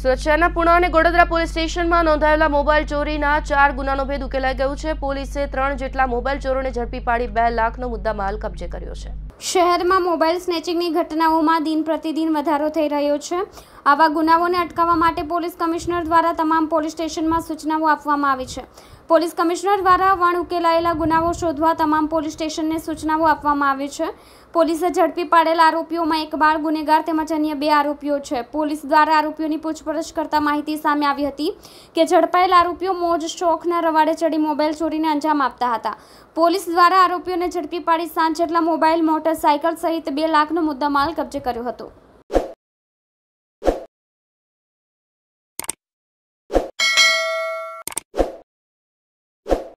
સુરક્ષાના પુણે અને ગોડોદરા પોલીસ સ્ટેશનમાં નોંધાયેલા મોબાઈલ ચોરીના ચાર ગુનાનો ભેદ ઉકેલાઈ ગયો છે પોલીસે ત્રણ જેટલા મોબાઈલ ચોરોને ઝડપી પાડી બે લાખનો મુદ્દા મુદ્દામાલ કબજે કર્યો છે શહેરમાં મોબાઈલ સ્નેચિંગની ઘટનાઓમાં દિન પ્રતિદિન વધારો થઈ રહ્યો છે આવા ગુનાઓને અટકાવવા માટે પોલીસ કમિશનર દ્વારા તમામ પોલીસ સ્ટેશનમાં સૂચનાઓ આપવામાં આવી છે પોલીસ કમિશનર દ્વારા વણ ઉકેલાયેલા ગુનાઓ શોધવા તમામ પોલીસ સ્ટેશનને સૂચનાઓ આપવામાં આવી છે પોલીસે ઝડપી પાડેલા આરોપીઓમાં એક બાળ ગુનેગાર તેમજ અન્ય બે આરોપીઓ છે પોલીસ દ્વારા આરોપીઓની પૂછપરછ કરતા માહિતી સામે આવી હતી કે ઝડપાયેલ આરોપીઓ મોજ શોખના રવાડે ચડી મોબાઈલ ચોરીને અંજામ આપતા હતા પોલીસ દ્વારા આરોપીઓને ઝડપી પાડી સાંજ જેટલા મોબાઈલ મોટરસાયકલ સહિત બે લાખનો મુદ્દામાલ કબજે કર્યો હતો